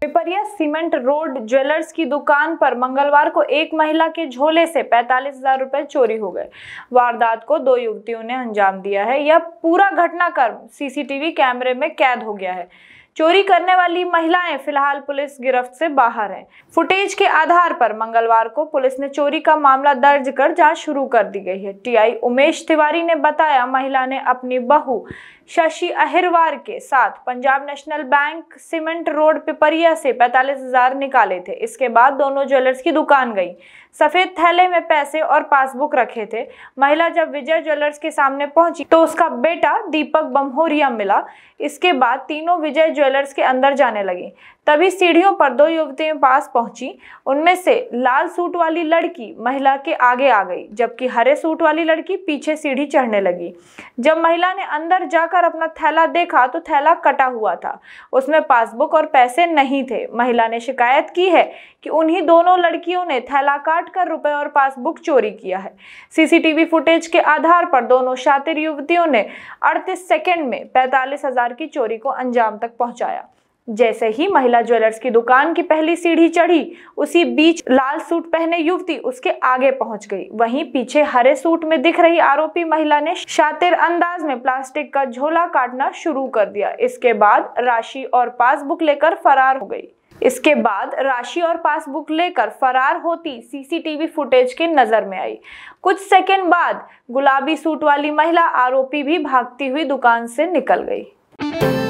Pipariya cement road jewellers की दुकान पर मंगलवार को एक महिला के झोले से पैंतालीस हजार रुपए चोरी हो गए वारदात को दो युवतियों ने अंजाम दिया है यह पूरा घटनाक्रम सीसीटीवी कैमरे में कैद हो गया है चोरी करने वाली महिलाएं फिलहाल पुलिस गिरफ्त से बाहर हैं फुटेज के आधार पर मंगलवार को पुलिस ने चोरी का मामला दर्ज कर जांच शुरू कर दी गई है टीआई उमेश तिवारी ने बताया महिला ने अपनी बहू शशि अहिरवार के साथ पंजाब नेशनल बैंक सीमेंट रोड पिपरिया से पैंतालीस हजार निकाले थे इसके बाद दोनों ज्वेलर्स की दुकान गई सफेद थैले में पैसे और पासबुक रखे थे महिला जब विजय ज्वेलर्स के सामने पहुंची तो उसका बेटा दीपक बम्होरिया मिला इसके बाद तीनों विजय ज्वेलर्स के अंदर जाने लगी तभी सीढ़ियों पर दो युवतियों पास पहुंची उनमें से लाल सूट वाली लड़की महिला के आगे आ गई जबकि हरे सूट वाली लड़की पीछे सीढ़ी चढ़ने लगी जब महिला ने अंदर जाकर अपना थैला देखा तो थैला कटा हुआ था उसमें पासबुक और पैसे नहीं थे महिला ने शिकायत की है कि उन्हीं दोनों लड़कियों ने थैला काट कर रुपये और पासबुक चोरी किया है सीसीटीवी फुटेज के आधार पर दोनों शातिर युवतियों ने अड़तीस सेकेंड में पैंतालीस की चोरी को अंजाम तक पहुंचा पहुंचाया जैसे ही महिला ज्वेलर्स की दुकान की पहली सीढ़ी चढ़ी उसी बीच लाल सूट पहने युवती उसके आगे पहुंच गई वहीं पीछे हरे सूट में दिख रही आरोपी महिला ने शातिर अंदाज में प्लास्टिक का झोला काटना शुरू कर दिया इसके बाद राशि और पासबुक लेकर फरार हो गई इसके बाद राशि और पासबुक लेकर फरार होती सीसीटीवी फुटेज के नजर में आई कुछ सेकेंड बाद गुलाबी सूट वाली महिला आरोपी भी भागती हुई दुकान से निकल गई